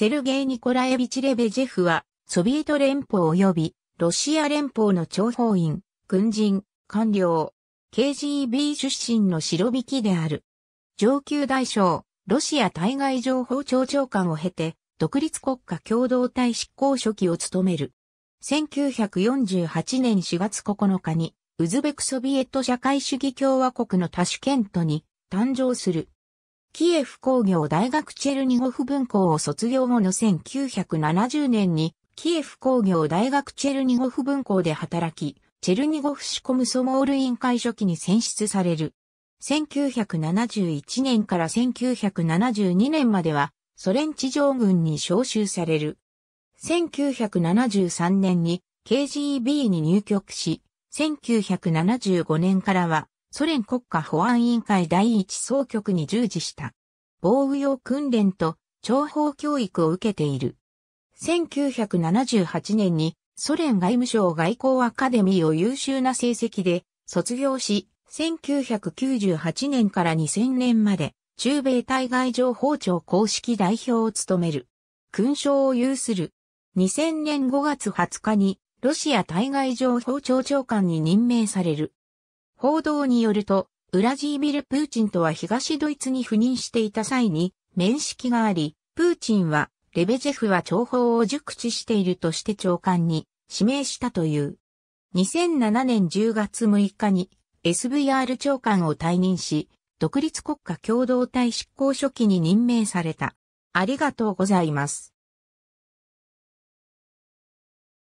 セルゲイ・ニコラエビチ・レベジェフは、ソビエト連邦及び、ロシア連邦の諜報員、軍人、官僚、KGB 出身の白引きである。上級大将、ロシア対外情報庁長官を経て、独立国家共同体執行書記を務める。1948年4月9日に、ウズベクソビエト社会主義共和国のタシュケントに誕生する。キエフ工業大学チェルニゴフ分校を卒業後の1970年に、キエフ工業大学チェルニゴフ分校で働き、チェルニゴフ仕コムソモール委員会初期に選出される。1971年から1972年までは、ソ連地上軍に招集される。1973年に KGB に入局し、1975年からはソ連国家保安委員会第一総局に従事した。防御用訓練と諜報教育を受けている。1978年にソ連外務省外交アカデミーを優秀な成績で卒業し、1998年から2000年まで中米対外情報庁公式代表を務める。勲章を有する。2000年5月20日にロシア対外情報庁長官に任命される。報道によると、ウラジービル・プーチンとは東ドイツに赴任していた際に面識があり、プーチンは、レベジェフは情報を熟知しているとして長官に指名したという。2007年10月6日に SVR 長官を退任し、独立国家共同体執行書記に任命された。ありがとうございます。